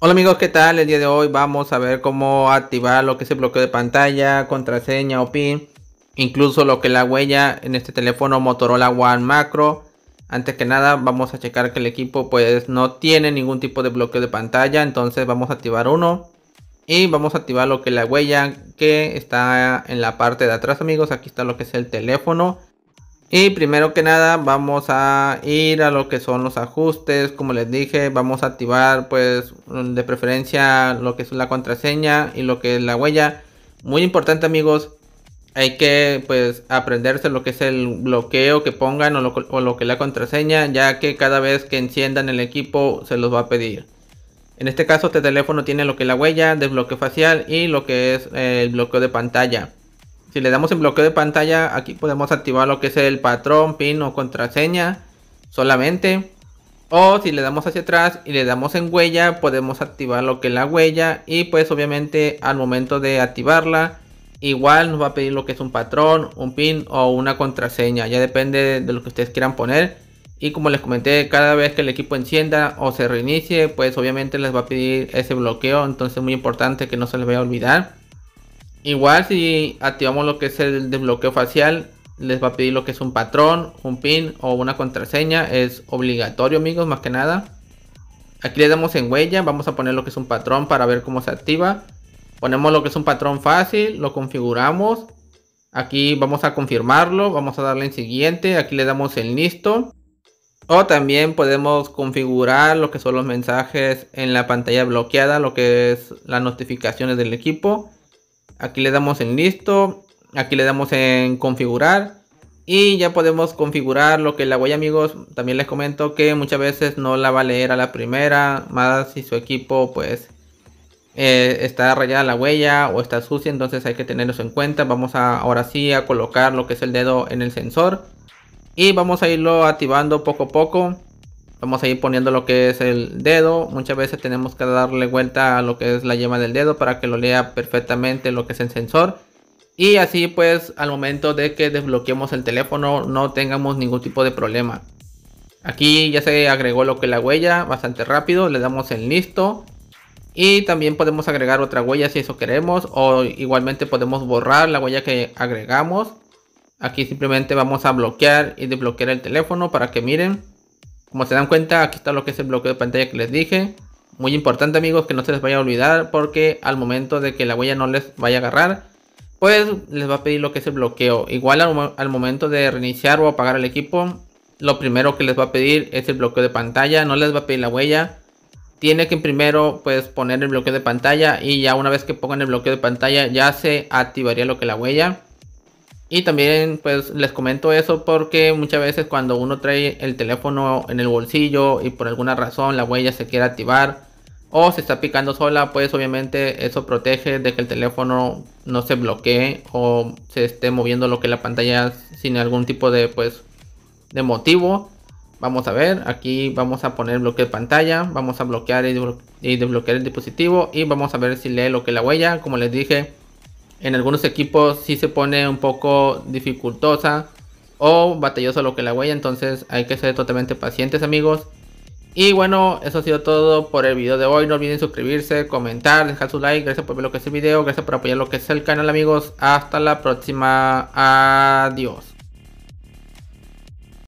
Hola amigos, ¿qué tal? El día de hoy vamos a ver cómo activar lo que es el bloqueo de pantalla, contraseña o PIN, incluso lo que es la huella en este teléfono Motorola One Macro. Antes que nada vamos a checar que el equipo pues no tiene ningún tipo de bloqueo de pantalla, entonces vamos a activar uno y vamos a activar lo que es la huella que está en la parte de atrás amigos, aquí está lo que es el teléfono y primero que nada vamos a ir a lo que son los ajustes, como les dije, vamos a activar pues mm, de preferencia lo que es la contraseña y lo que es la huella. Muy importante amigos, hay que pues aprenderse lo que es el bloqueo que pongan o lo, que es la contraseña, ya que cada vez que enciendan el equipo se los va a pedir. En este caso este teléfono tiene lo que es la huella, desbloqueo facial y lo que es eh, el bloqueo de pantalla. Si le damos en bloqueo de pantalla, aquí podemos activar lo que es el patrón, pin o contraseña solamente. O si le damos hacia atrás y le damos en huella, podemos activar lo que es la huella. Y pues obviamente al momento de activarla, igual nos va a pedir lo que es un patrón, un pin o una contraseña. Ya depende de lo que ustedes quieran poner. Y como les comenté, cada vez que el equipo encienda o se reinicie, pues obviamente les va a pedir ese bloqueo. Entonces es muy importante que no se les vaya a olvidar. Igual si activamos lo que es el desbloqueo facial, les va a pedir lo que es un patrón, un pin o una contraseña. Es obligatorio amigos, más que nada. Aquí le damos en huella, vamos a poner lo que es un patrón para ver cómo se activa. Ponemos lo que es un patrón fácil, lo configuramos. Aquí vamos a confirmarlo, vamos a darle en siguiente, aquí le damos en listo. O también podemos configurar lo que son los mensajes en la pantalla bloqueada, lo que es las notificaciones del equipo. Aquí le damos en listo. Aquí le damos en configurar. Y ya podemos configurar lo que la huella amigos. También les comento que muchas veces no la va a leer a la primera. Más si su equipo pues eh, está rayada la huella o está sucia. Entonces hay que tenerlo en cuenta. Vamos a ahora sí a colocar lo que es el dedo en el sensor. Y vamos a irlo activando poco a poco. Vamos a ir poniendo lo que es el dedo. Muchas veces tenemos que darle vuelta a lo que es la yema del dedo para que lo lea perfectamente lo que es el sensor. Y así pues al momento de que desbloqueemos el teléfono no tengamos ningún tipo de problema. Aquí ya se agregó lo que es la huella bastante rápido. Le damos en listo. Y también podemos agregar otra huella si eso queremos. O igualmente podemos borrar la huella que agregamos. Aquí simplemente vamos a bloquear y desbloquear el teléfono para que miren. Como se dan cuenta, aquí está lo que es el bloqueo de pantalla que les dije. Muy importante amigos que no se les vaya a olvidar porque al momento de que la huella no les vaya a agarrar, pues les va a pedir lo que es el bloqueo. Igual al, momento de reiniciar o apagar el equipo, lo primero que les va a pedir es el bloqueo de pantalla, no les va a pedir la huella. Tiene que primero pues, poner el bloqueo de pantalla y ya una vez que pongan el bloqueo de pantalla ya se activaría lo que la huella. Y también pues les comento eso porque muchas veces cuando uno trae el teléfono en el bolsillo y por alguna razón la huella se quiere activar o se está picando sola, pues obviamente eso protege de que el teléfono no se bloquee o se esté moviendo lo que la pantalla sin algún tipo de pues de motivo. Vamos a ver, aquí vamos a poner bloqueo pantalla, vamos a bloquear y, desbloquear el dispositivo y vamos a ver si lee lo que la huella, como les dije, en algunos equipos sí se pone un poco dificultosa o batallosa lo que la huella, entonces hay que ser totalmente pacientes amigos. Y bueno, eso ha sido todo por el video de hoy. No olviden suscribirse, comentar, dejar su like. Gracias por ver lo que es el video. Gracias por apoyar lo que es el canal amigos. Hasta la próxima. Adiós.